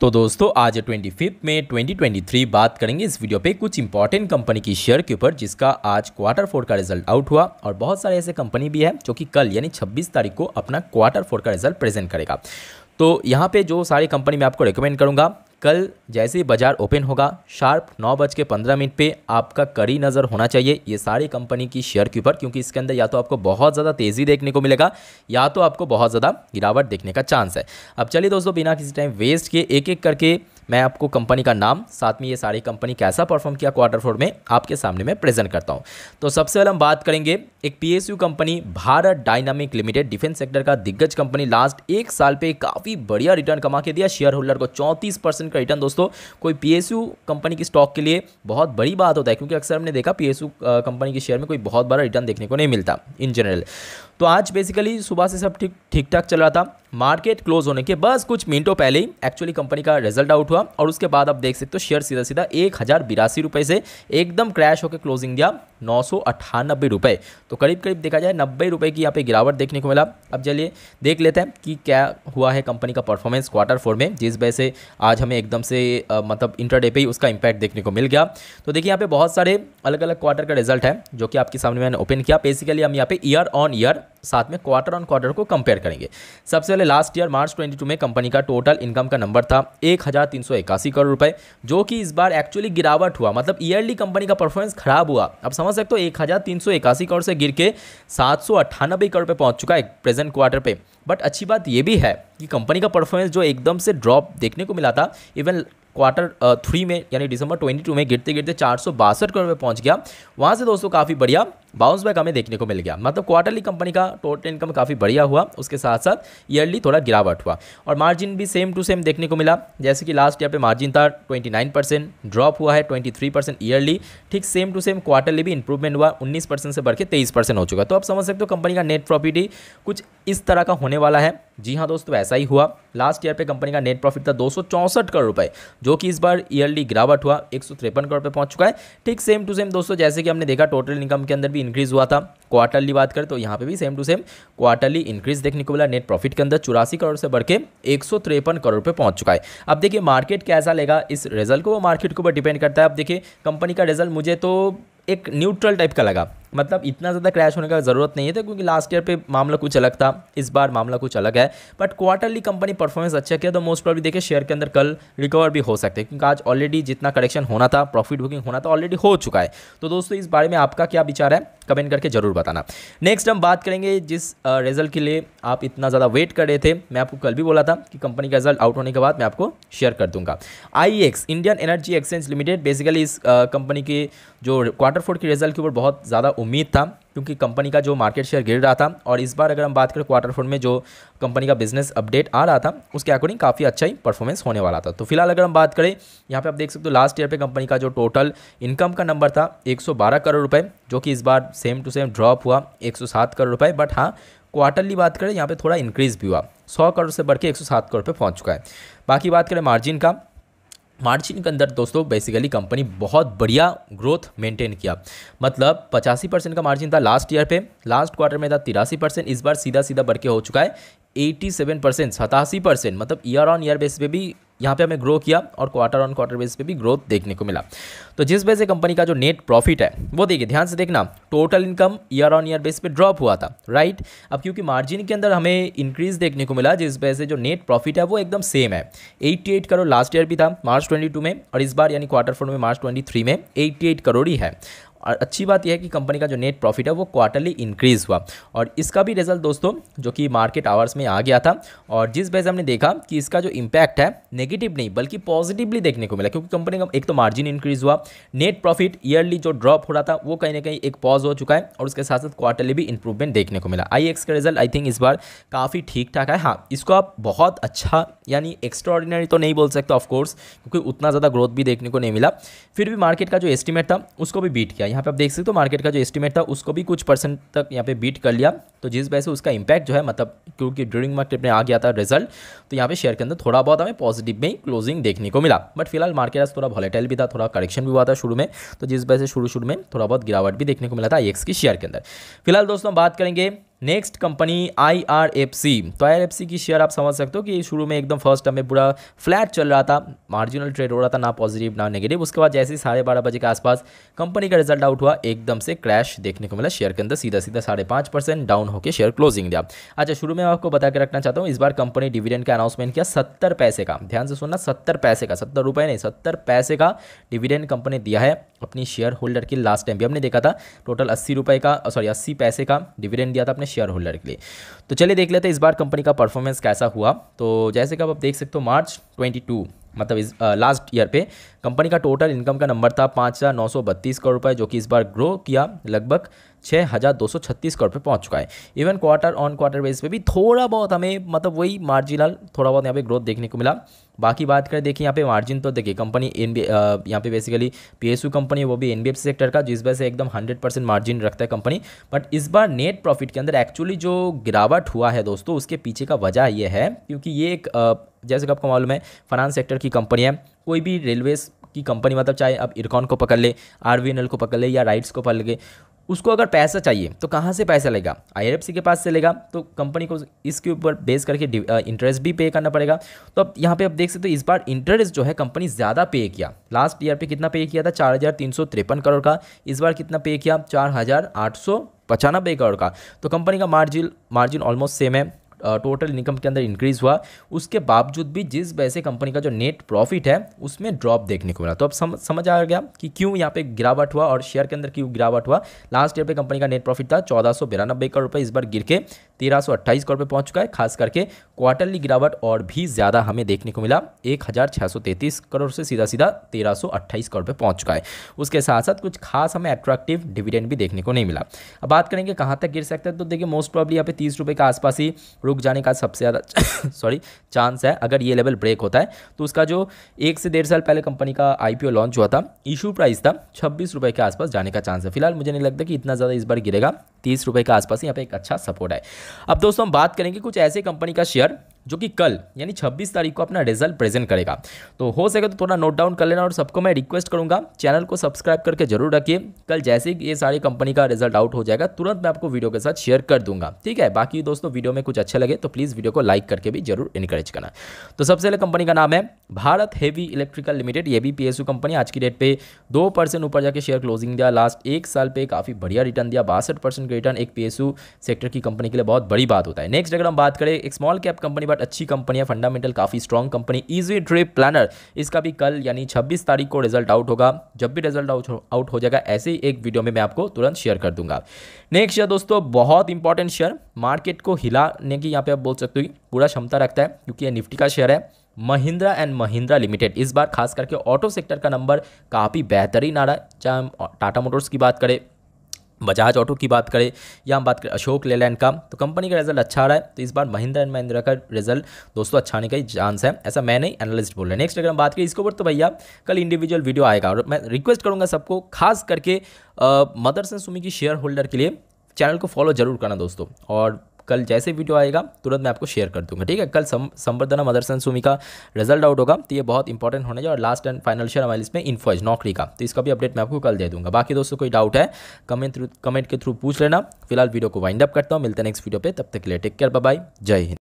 तो दोस्तों आज ट्वेंटी फिफ्थ में 2023 बात करेंगे इस वीडियो पे कुछ इंपॉर्टेंट कंपनी की शेयर के ऊपर जिसका आज क्वार्टर फोर का रिजल्ट आउट हुआ और बहुत सारे ऐसे कंपनी भी है जो कि कल यानी 26 तारीख को अपना क्वार्टर फोर का रिजल्ट प्रेजेंट करेगा तो यहाँ पे जो सारी कंपनी मैं आपको रिकमेंड करूँगा कल जैसे ही बाजार ओपन होगा शार्प नौ बज के पंद्रह मिनट पे आपका कड़ी नज़र होना चाहिए ये सारी कंपनी की शेयर के ऊपर क्योंकि इसके अंदर या तो आपको बहुत ज़्यादा तेज़ी देखने को मिलेगा या तो आपको बहुत ज़्यादा गिरावट देखने का चांस है अब चलिए दोस्तों बिना किसी टाइम वेस्ट किए एक एक करके मैं आपको कंपनी का नाम साथ में ये सारी कंपनी कैसा परफॉर्म किया क्वार्टर फोर में आपके सामने मैं प्रेजेंट करता हूँ तो सबसे पहले हम बात करेंगे एक PSU company Bharat Dynamic Limited defence sector का दिग्गज कंपनी लास्ट एक साल पे काफ़ी बढ़िया रिटर्न कमा के दिया शेयर होल्डर को चौंतीस परसेंट परसेंट का रिटर्न दोस्तों कोई पी कंपनी की स्टॉक के लिए बहुत बड़ी बात होता है क्योंकि अक्सर हमने देखा पी कंपनी के शेयर में कोई बहुत बड़ा रिटर्न देखने को नहीं मिलता इन जनरल तो आज बेसिकली सुबह से सब ठीक ठीक ठाक चल रहा था मार्केट क्लोज होने के बस कुछ मिनटों पहले ही एक्चुअली कंपनी का रिजल्ट आउट हुआ और उसके बाद आप देख सकते हो शेयर सीधा सीधा एक हज़ार बिरासी रुपये से एकदम क्रैश होकर क्लोजिंग दिया नौ सौ अट्ठानबे रुपये तो करीब करीब देखा जाए नब्बे रुपये की यहाँ पे गिरावट देखने को मिला अब चलिए देख लेते हैं कि क्या हुआ है कंपनी का परफॉर्मेंस क्वार्टर फोर में जिस वजह से आज हमें एकदम से मतलब इंटरडे पे ही उसका इंपैक्ट देखने को मिल गया तो देखिए यहाँ पे बहुत सारे अलग अलग क्वार्टर का रिजल्ट है जो कि आपके सामने मैंने ओपन किया बेसिकली हम यहाँ पे ईयर ऑन ईयर साथ में क्वार्टर ऑन क्वार्टर को कंपेयर करेंगे सबसे पहले लास्ट ईयर मार्च 22 में कंपनी का टोटल इनकम का नंबर था एक करोड़ रुपए जो कि इस बार एक्चुअली गिरावट हुआ मतलब ईयरली कंपनी का परफॉर्मेंस खराब हुआ अब समझ सकते हो एक करोड़ से गिर के सात करोड़ पे पहुंच चुका है प्रेजेंट क्वार्टर पे बट अच्छी बात यह भी है कि कंपनी का परफॉर्मेंस जो एकदम से ड्रॉप देखने को मिला था इवन क्वार्टर थ्री में यानी दिसंबर 22 में गिरते गिरते चार करोड़ पे पहुंच गया वहाँ से दोस्तों काफ़ी बढ़िया बाउंस बैक हमें देखने को मिल गया मतलब क्वार्टरली कंपनी का टोटल इनकम काफ़ी बढ़िया हुआ उसके साथ साथ ईयरली थोड़ा गिरावट हुआ और मार्जिन भी सेम टू सेम देखने को मिला जैसे कि लास्ट ईयर पे मार्जिन था 29 परसेंट ड्रॉप हुआ है 23 परसेंट ईयरली ठीक सेम टू सेम क्वार्टरली भी इंप्रूवमेंट हुआ उन्नीस परसेंट से बढ़ के तेईस परसेंट हो चुका तो आप समझ सकते हो कंपनी का नेट प्रॉफिट ही कुछ इस तरह का होने वाला है जी हाँ दोस्तों ऐसा ही हुआ लास्ट ईयर पे कंपनी का नेट प्रॉफिट था दो करोड़ रुपए जो कि इस बार ईयरली गिरावट हुआ एक करोड़ पे पहुंच चुका है ठीक सेम टू सेम दोस्तों जैसे कि हमने देखा टोटल इनकम के अंदर भी भी इंक्रीज़ हुआ था क्वार्टरली बात करें तो यहाँ पे भी same to same quarterly increase देखने को मिला नेट प्रॉफिट के अंदर चौरासी करोड़ से बढ़ के एक करोड़ पे पहुंच चुका है अब देखिए मार्केट कैसा लेगा इस रिजल्ट को वो मार्केट के ऊपर डिपेंड करता है अब देखिए कंपनी का रिजल्ट मुझे तो एक न्यूट्रल टाइप का लगा मतलब इतना ज़्यादा क्रैश होने का ज़रूरत नहीं है तो क्योंकि लास्ट ईयर पे मामला कुछ अलग था इस बार मामला कुछ अलग है बट क्वार्टरली कंपनी परफॉर्मेंस अच्छा किया तो मोस्ट प्रॉब्ली देखिए शेयर के अंदर कल रिकवर भी हो सकते हैं क्योंकि आज ऑलरेडी जितना करेक्शन होना था प्रॉफिट बुकिंग होना था ऑलरेडी हो चुका है तो दोस्तों इस बारे में आपका क्या विचार है कमेंट करके ज़रूर बताना नेक्स्ट हम बात करेंगे जिस रिजल्ट के लिए आप इतना ज़्यादा वेट कर रहे थे मैं आपको कल भी बोला था कि कंपनी का रिजल्ट आउट होने के बाद मैं आपको शेयर कर दूंगा I Indian Energy Exchange Limited basically इस कंपनी के जो क्वार्टर फोर के रिजल्ट के ऊपर बहुत ज़्यादा उम्मीद था क्योंकि कंपनी का जो मार्केट शेयर गिर रहा था और इस बार अगर हम बात करें क्वार्टर फोर में जो कंपनी का बिजनेस अपडेट आ रहा था उसके अकॉर्डिंग काफ़ी अच्छा ही परफॉर्मेंस होने वाला था तो फिलहाल अगर हम बात करें यहाँ पे आप देख सकते हो लास्ट ईयर पे कंपनी का जो टोटल इनकम का नंबर था 112 करोड़ रुपए जो कि इस बार सेम टू सेम ड्रॉप हुआ एक करोड़ रुपए बट हाँ क्वार्टरली बात करें यहाँ पर थोड़ा इंक्रीज़ भी हुआ सौ करोड़ से बढ़ के एक करोड़ रुपये पहुँच चुका है बाकी बात करें मार्जिन का मार्जिन के अंदर दोस्तों बेसिकली कंपनी बहुत बढ़िया ग्रोथ मेंटेन किया मतलब पचासी परसेंट का मार्जिन था लास्ट ईयर पे लास्ट क्वार्टर में था तिरासी परसेंट इस बार सीधा सीधा बढ़ के हो चुका है 87 परसेंट सतासी परसेंट मतलब ईयर ऑन ईयर बेस पे भी यहाँ पे हमें ग्रो किया और क्वार्टर ऑन क्वार्टर बेस पे भी ग्रोथ देखने को मिला तो जिस वजह से कंपनी का जो नेट प्रॉफिट है वो देखिए ध्यान से देखना total income year on year base पे ड्रॉप हुआ था राइट अब क्योंकि मार्जिन के अंदर हमें इंक्रीज देखने को मिला जिस वजह से जो नेट प्रॉफिट है वो एकदम सेम है एट करोड़ लास्ट ईयर भी था मार्च ट्वेंटी में और इस बार यानी क्वार्टर फोर में मार्च ट्वेंटी में एट्टी करोड़ ही है और अच्छी बात यह है कि कंपनी का जो नेट प्रॉफिट है वो क्वार्टरली इंक्रीज़ हुआ और इसका भी रिजल्ट दोस्तों जो कि मार्केट आवर्स में आ गया था और जिस वजह से हमने देखा कि इसका जो इम्पैक्ट है नेगेटिव नहीं बल्कि पॉजिटिवली देखने को मिला क्योंकि कंपनी का एक तो मार्जिन इंक्रीज़ हुआ नेट प्रॉफिट ईयरली जो ड्रॉप हो रहा था वो कहीं ना कहीं एक पॉज हो चुका है और उसके साथ साथ क्वार्टरली भी इंप्रूवमेंट देखने को मिला आई का रिजल्ट आई थिंक इस बार काफ़ी ठीक ठाक है हाँ इसको आप बहुत अच्छा यानी एक्स्ट्रा तो नहीं बोल सकते ऑफकोर्स क्योंकि उतना ज़्यादा ग्रोथ भी देखने को नहीं मिला फिर भी मार्केट का जो एस्टिमेट था उसको भी बीट किया यहाँ पे आप देख सकते हो मार्केट का जो एस्टिमेट था उसको भी कुछ परसेंट तक यहाँ पे बीट कर लिया तो जिस वजह से उसका इंपैक्ट जो है मतलब क्योंकि ड्यूरिंग मार्केट में आ गया था रिजल्ट तो यहाँ पे शेयर के अंदर थोड़ा बहुत हमें पॉजिटिव में क्लोजिंग देखने को मिला बट फिलहाल मार्केट आज थोड़ा वॉलेटाइल भी था थोड़ा करेक्शन भी हुआ था शुरू में तो जिस वजह से शुरू शुरू में थोड़ा बहुत गिरावट भी देखने को मिला था आई की शेयर के अंदर फिलहाल दोस्तों बात करेंगे next company I R F C तो आई आर एफ सी की शेयर आप समझ सकते हो कि शुरू में एकदम फर्स्ट टर्म में पूरा फ्लैट चल रहा था मार्जिनल ट्रेड हो रहा था ना पॉजिटिव ना नेगेटिव उसके बाद जैसे ही साढ़े बारह बजे के आसपास कंपनी का रिजल्ट आउट हुआ एकदम से क्रैश देखने को मिला शेयर के अंदर सीधा सीधा साढ़े पाँच परसेंट डाउन होकर शेयर क्लोजिंग दिया अच्छा शुरू में आपको बता के रखना चाहता हूँ इस बार कंपनी डिविडेंड का अनाउंसमेंट किया सत्तर पैसे का ध्यान से सुनना सत्तर पैसे का सत्तर रुपये नहीं सत्तर पैसे का डिविडेंड कंपनी दिया है अपनी शेयर होल्डर की लास्ट टाइम भी हमने देखा था टोटल अस्सी रुपये का सॉरी अस्सी पैसे का डिविडेंड दिया था अपने शेयर होल्डर के लिए तो चलिए देख लेते हैं इस बार कंपनी का परफॉर्मेंस कैसा हुआ तो जैसे कि आप देख सकते हो मार्च ट्वेंटी मतलब इस लास्ट ईयर पे कंपनी का टोटल इनकम का नंबर था पाँच हज़ार नौ सौ बत्तीस करोड़ रुपये जो कि इस बार ग्रो किया लगभग छः हज़ार दो सौ छत्तीस करोड़ रुपये पहुँच चुका है even quarter on quarter base पे भी थोड़ा बहुत हमें मतलब वही मार्जिनल थोड़ा बहुत यहाँ पे ग्रोथ देखने को मिला बाकी बात करें देखिए यहाँ पे मार्जिन तो देखिए कंपनी एन बी यहाँ पे basically P S U company वो भी एन बी एफ सेक्टर का जिस वजह से एकदम हंड्रेड परसेंट मार्जिन रखता है कंपनी बट इस बार नेट प्रॉफिट के अंदर एक्चुअली जो गिरावट हुआ है दोस्तों उसके पीछे का वजह ये है क्योंकि ये एक जैसे कि आपको मालूम है फाइनेंस सेक्टर की कंपनियाँ कोई भी रेलवेज की कंपनी मतलब चाहे आप इरकॉन को पकड़ ले आर को पकड़ ले या राइट्स को पकड़ ले उसको अगर पैसा चाहिए तो कहाँ से पैसा लेगा आई के पास से लेगा तो कंपनी को इसके ऊपर बेस करके इंटरेस्ट भी पे करना पड़ेगा तो अब यहाँ पे आप देख सकते हो तो इस बार इंटरेस्ट जो है कंपनी ज़्यादा पे किया लास्ट ईयर पे कितना पे किया था चार हज़ार तीन सौ तिरपन करोड़ का इस बार कितना पे किया चार हज़ार आठ सौ पचानबे करोड़ का तो कंपनी का मार्जिन मार्जिन ऑलमोस्ट सेम है टोटल इनकम के अंदर इंक्रीज़ हुआ उसके बावजूद भी जिस वैसे कंपनी का जो नेट प्रॉफिट है उसमें ड्रॉप देखने को मिला तो अब सम, समझ आ गया कि क्यों यहाँ पे गिरावट हुआ और शेयर के अंदर क्यों गिरावट हुआ लास्ट ईयर पे कंपनी का नेट प्रॉफिट था चौदह सौ करोड़ रुपये इस बार गिर के तेरह सौ अट्ठाईस करोड़ पर पहुंच चुका है खास करके क्वार्टरली गिरावट और भी ज़्यादा हमें देखने को मिला एक हज़ार छः सौ तैंतीस करोड़ से सीधा सीधा तेरह सौ अट्ठाईस करोड़ पर पहुंच चुका है उसके साथ साथ कुछ खास हमें अट्रैक्टिव डिविडेंड भी देखने को नहीं मिला अब बात करेंगे कहाँ तक गिर सकता है तो देखिए मोस्ट प्रॉब्ली यहाँ पे तीस रुपये के आसपास ही रुक जाने का सबसे ज़्यादा सॉरी चांस है अगर ये लेवल ब्रेक होता है तो उसका जो एक से डेढ़ साल पहले कंपनी का ओ लॉन्च हुआ था इशू प्राइस था छब्बीस रुपये के आसपास जाने का चांस है फिलहाल मुझे नहीं लगता कि इतना ज़्यादा इस बार गिरेगा तीस रुपये के आसपास यहाँ पे एक अच्छा सपोर्ट है अब दोस्तों हम बात करेंगे कुछ ऐसे कंपनी का शेयर जो कि कल यानी 26 तारीख को अपना रिजल्ट प्रेजेंट करेगा तो हो सके तो थोड़ा नोट डाउन कर लेना और सबको मैं रिक्वेस्ट करूंगा चैनल को सब्सक्राइब करके जरूर रखिए कल जैसे ही ये सारी कंपनी का रिजल्ट आउट हो जाएगा तुरंत मैं आपको वीडियो के साथ शेयर कर दूंगा ठीक है बाकी दोस्तों वीडियो में कुछ अच्छा लगे तो प्लीज़ वीडियो को लाइक करके भी जरूर इनकरेज करना तो सबसे पहले कंपनी का नाम है भारत हेवी इलेक्ट्रिकल लिमिटेड ये भी पीएसयू कंपनी आज की डेट पर दो परसेंट ऊपर जाकर शेयर क्लोजिंग दिया लास्ट एक साल पर काफ़ी बढ़िया रिटर्न दिया बासठ परसेंट का रिटर्न एक पी सेक्टर की कंपनी के लिए बहुत बड़ी बात होता है नेक्स्ट अगर हम बात करें एक स्मॉल कैप कंपनी बट अच्छी कंपनी है फंडामेंटल काफ़ी strong company Easy Trip Planner इसका भी कल यानी छब्बीस तारीख को रिजल्ट आउट होगा जब भी रिजल्ट आउट हो जाएगा ऐसे ही एक वीडियो में मैं आपको तुरंत शेयर कर दूंगा नेक्स्ट शेयर दोस्तों बहुत इंपॉर्टेंट शेयर मार्केट को हिलाने की यहाँ पे आप बोल सकते हो पूरा क्षमता रखता है क्योंकि ये निफ्टी का शेयर है महिंद्रा एंड महिंद्रा लिमिटेड इस बार खास करके ऑटो सेक्टर का नंबर काफ़ी बेहतरीन आ रहा है चाहे टाटा मोटर्स की बात करें बजाज ऑटो की बात करें या हम बात करें अशोक लेलैंड का तो कंपनी का रिजल्ट अच्छा आ रहा है तो इस बार महिंद्रा एंड महिंद्रा का रिजल्ट दोस्तों अच्छा आने का ही चांस है ऐसा मैं नहीं एनालिस्ट बोल रहे हैं नेक्स्ट अगर हम बात करें इसके ऊपर तो भैया कल इंडिविजुअल वीडियो आएगा और मैं रिक्वेस्ट करूँगा सबको खास करके मदरसन सुमी की शेयर होल्डर के लिए चैनल को फॉलो जरूर करना दोस्तों और कल जैसे वीडियो आएगा तुरंत मैं आपको शेयर कर दूंगा ठीक है कल संवर्धना मदरसन एंड सुमी का रिजल्ट आउट होगा तो ये बहुत इंपॉर्टेंट होने जाए और लास्ट एंड फाइनल शेयर हमारे इसमें इन्फोज नौकरी का तो इसका भी अपडेट मैं आपको कल दे दूंगा बाकी दोस्तों कोई डाउट है कमेंट थ्रू कमेंट के थ्रू पूछ लेना फिलहाल वीडियो को वाइंड अप करता हूँ मिलते हैं नेक्स्ट वीडियो पर तब तक के लिए टेक केयर बाय जय हिंद